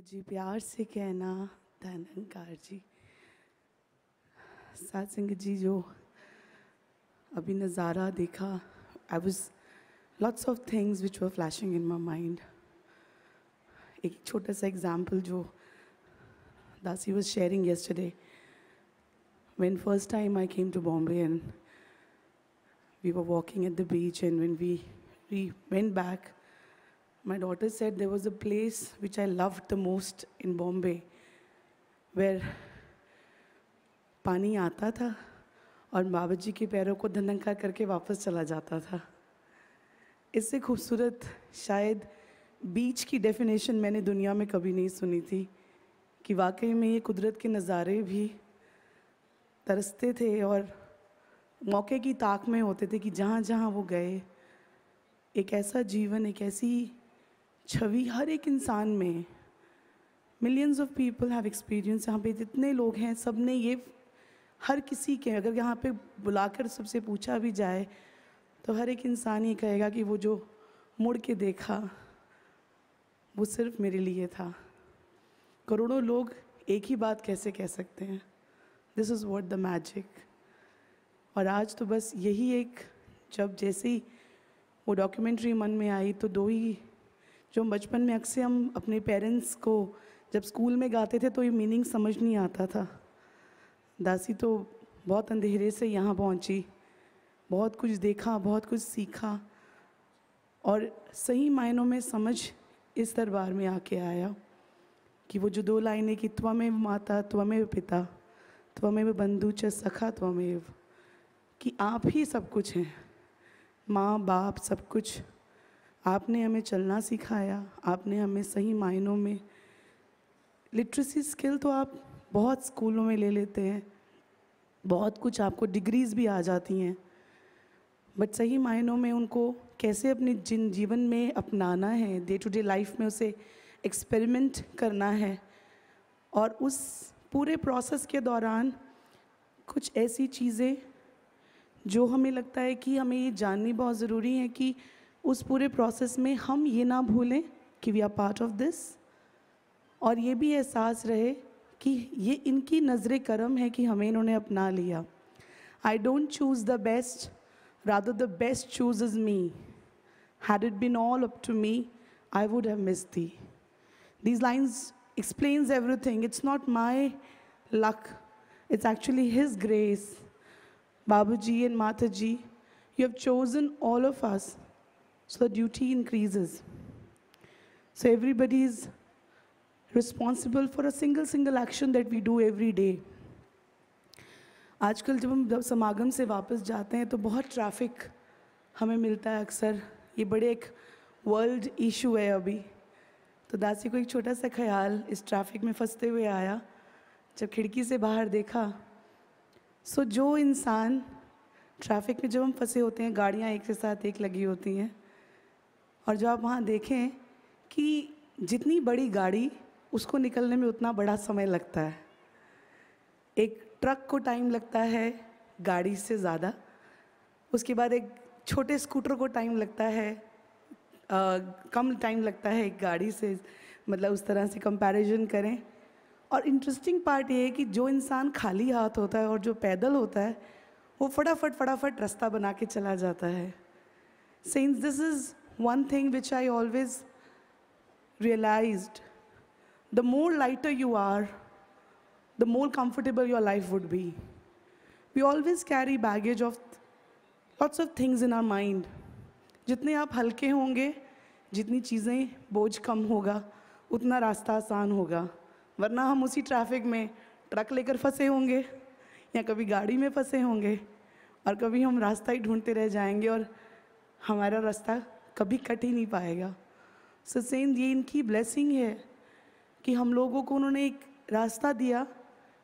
पंकज जी प्यार से कहना धनंकार जी साध संगत जी जो अभी नज़ारा देखा I was lots of things which were flashing in my mind एक छोटा सा एग्जाम्पल जो Daisy was sharing yesterday when first time I came to Bombay and we were walking at the beach and when we we went back my daughter said there was a place which I loved the most in Bombay where पानी आता था और बाबा जी के पैरों को धनंकार करके वापस चला जाता था इससे खूबसूरत शायद बीच की डेफिनेशन मैंने दुनिया में कभी नहीं सुनी थी कि वाकई में ये कुदरत के नज़ारे भी तरसते थे और मौके की ताक में होते थे कि जहाँ जहाँ वो गए एक ऐसा जीवन एक ऐसी छवि हर एक इंसान में millions of people have experience यहाँ पे जितने लोग हैं सब ने ये हर किसी के अगर यहाँ पे बुलाकर सबसे पूछा भी जाए तो हर एक इंसान ये कहेगा कि वो जो मुड़ के देखा वो सिर्फ मेरे लिए था करोड़ों लोग एक ही बात कैसे कह सकते हैं this is what the magic और आज तो बस यही एक जब जैसे ही वो डॉक्यूमेंट्री मन में आई तो दो ही जो बचपन में अक्सर हम अपने पेरेंट्स को जब स्कूल में गाते थे तो ये मीनिंग समझ नहीं आता था दासी तो बहुत अंधेरे से यहाँ पहुँची बहुत कुछ देखा बहुत कुछ सीखा और सही मायनों में समझ इस दरबार में आके आया कि वो जो दो लाइनें कि त्वमेव माता त्वमेव पिता त्वमेव बंधु च सखा त्वमेव कि आप ही सब कुछ हैं माँ बाप सब कुछ आपने हमें चलना सिखाया आपने हमें सही मायनों में लिटरेसी स्किल तो आप बहुत स्कूलों में ले लेते हैं बहुत कुछ आपको डिग्रीज़ भी आ जाती हैं बट सही मायनों में उनको कैसे अपने जिन जीवन में अपनाना है डे टू डे लाइफ में उसे एक्सपेरिमेंट करना है और उस पूरे प्रोसेस के दौरान कुछ ऐसी चीज़ें जो हमें लगता है कि हमें ये जाननी बहुत ज़रूरी है कि उस पूरे प्रोसेस में हम ये ना भूलें कि we are part of this और ये भी एहसास रहे कि ये इनकी नज़र करम है कि हमें इन्होंने अपना लिया I don't choose the best rather the best choose is me had it been all up to me I would have miss the these lines explains every thing it's not my luck it's actually his grace Babu ji and Mata ji you have chosen all of us So the duty increases. So everybody is responsible for a single single action that we do every day. आजकल जब हम जब समागम से वापस जाते हैं तो बहुत ट्रैफिक हमें मिलता है अक्सर ये बड़े एक वर्ल्ड इशू है अभी तो दासी को एक छोटा सा ख्याल इस ट्रैफिक में फंसते हुए आया जब खिड़की से बाहर देखा सो जो इंसान ट्रैफिक में जब हम फंसे होते हैं गाड़ियाँ एक के साथ एक लगी होती हैं और जब आप वहाँ देखें कि जितनी बड़ी गाड़ी उसको निकलने में उतना बड़ा समय लगता है एक ट्रक को टाइम लगता है गाड़ी से ज़्यादा उसके बाद एक छोटे स्कूटर को टाइम लगता है आ, कम टाइम लगता है एक गाड़ी से मतलब उस तरह से कंपैरिजन करें और इंटरेस्टिंग पार्ट ये है कि जो इंसान खाली हाथ होता है और जो पैदल होता है वो फटाफट फटाफट रास्ता बना के चला जाता है since this is one thing which I always realized, the more lighter you are, the more comfortable your life would be. We always carry baggage of lots of things in our mind. जितने आप हल्के होंगे जितनी चीज़ें बोझ कम होगा उतना रास्ता आसान होगा वरना हम उसी ट्रैफिक में ट्रक लेकर फंसे होंगे या कभी गाड़ी में फंसे होंगे और कभी हम रास्ता ही ढूंढते रह जाएंगे और हमारा रास्ता कभी कट ही नहीं पाएगा ससेन ये इनकी ब्लेसिंग है कि हम लोगों को उन्होंने एक रास्ता दिया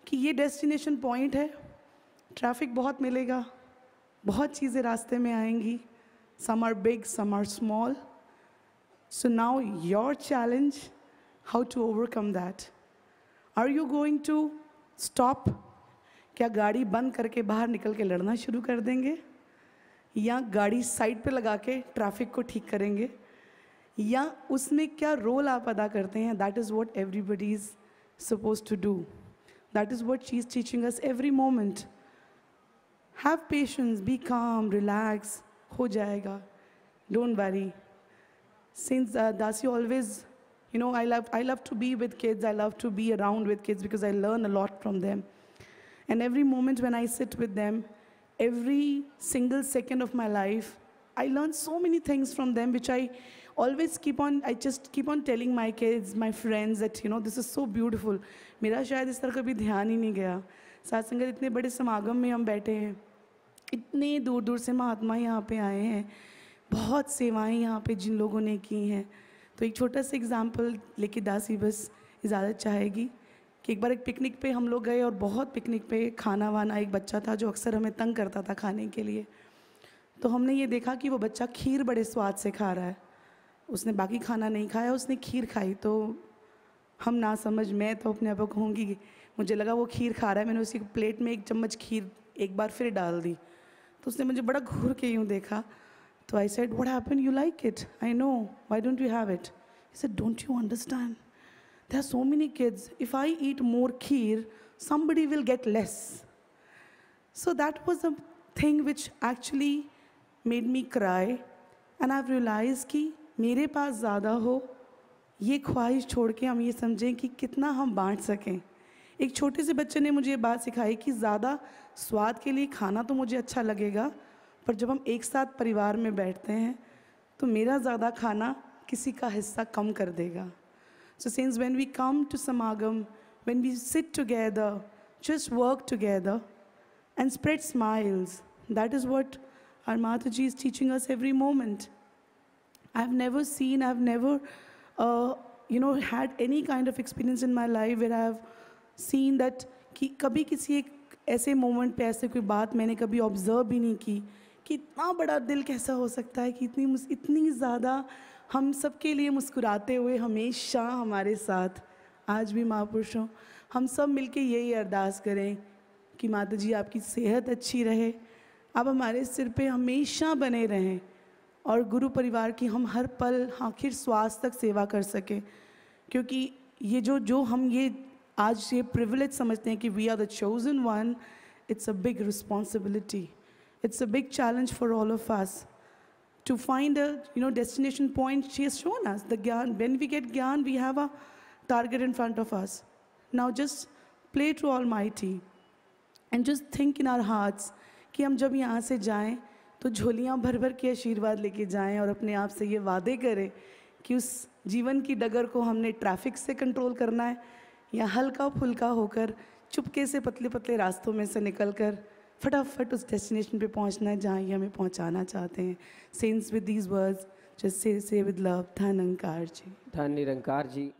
कि ये डेस्टिनेशन पॉइंट है ट्रैफिक बहुत मिलेगा बहुत चीज़ें रास्ते में आएंगी some are big some are small so now your challenge how to overcome that are you going to stop क्या गाड़ी बंद करके बाहर निकल के लड़ना शुरू कर देंगे या गाड़ी साइड पे लगा के ट्रैफिक को ठीक करेंगे या उसमें क्या रोल आप अदा करते हैं that is what everybody is suppose to do that is what she's teaching us every moment have patience be calm relax हो जाएगा don't worry since that's you always you know I love I love to be with kids I love to be around with kids because I learn a lot from them and every moment when I sit with them every single second of my life. I learned so many things from them, which I always keep on, I just keep on telling my kids, my friends that, you know, this is so beautiful. mera shayad is तरह kabhi dhyan hi nahi gaya सात संगत इतने बड़े समागम में हम बैठे हैं इतने dur दूर से महात्मा यहाँ पे आए हैं बहुत सेवाएं यहाँ पे जिन लोगों ने की हैं तो एक छोटा सा एग्ज़ाम्पल लेके दासी बस इजाज़त चाहेगी कि एक बार एक पिकनिक पे हम लोग गए और बहुत पिकनिक पे खाना वाना एक बच्चा था जो अक्सर हमें तंग करता था खाने के लिए तो हमने ये देखा कि वो बच्चा खीर बड़े स्वाद से खा रहा है उसने बाकी खाना नहीं खाया उसने खीर खाई तो हम ना समझ मैं तो अपने आप को कहूँगी मुझे लगा वो खीर खा रहा है मैंने उसी प्लेट में एक चम्मच खीर एक बार फिर डाल दी तो उसने मुझे बड़ा घूर के यूँ देखा तो I said what happen you like it I know why don't you have it said don't you understand There are so many kids. If I eat more kheer, somebody will get less. So that was a thing which actually made me cry. And I've realized कि मेरे पास ज़्यादा हो ये ख्वाहिश छोड़ के हम ये समझें कि कितना हम बांट सकें एक छोटे से बच्चे ने मुझे ये बात सिखाई कि ज़्यादा स्वाद के लिए खाना तो मुझे अच्छा लगेगा पर जब हम एक साथ परिवार में बैठते हैं तो मेरा ज़्यादा खाना किसी का हिस्सा कम कर देगा So since when we come to Samagam, when we sit together, just work together and spread smiles, that is what our Mataji is teaching us every moment. I've never seen, I've never, uh, you know, had any kind of experience in my life where I've seen that kabhi कभी किसी ऐसे moment पे ऐसे कोई बात मैंने कभी observe भी नहीं की कि इतना बड़ा दिल कैसा हो सकता है कि इतनी इतनी ज़्यादा हम सबके लिए मुस्कुराते हुए हमेशा हमारे साथ आज भी महापुरुषों हम सब मिलके यही अरदास करें कि माता जी आपकी सेहत अच्छी रहे आप हमारे सिर पे हमेशा बने रहें और गुरु परिवार की हम हर पल आखिर स्वास्थ्य तक सेवा कर सकें क्योंकि ये जो जो हम ये आज ये प्रिविलेज समझते हैं कि we are the chosen one it's a big responsibility it's a big challenge for all of us to find a you know destination point she has shown us the gyan when we get gyan we have a target in front of us now just play to almighty and just think in our hearts ki hum jab yahan se jaye to jholiyan bhar bhar ke aashirwad leke jaye aur apne aap se ye vaade kare ki us jeevan ki dagar ko humne traffic se control karna hai ya halka phulka hokar chupke se patle patle raston mein se nikal kar फटाफट उस destination पे पहुंचना है जहाँ ये हमें पहुंचाना चाहते हैं since with these words just say with love Dhan Nirankar जी धन निरंकार जी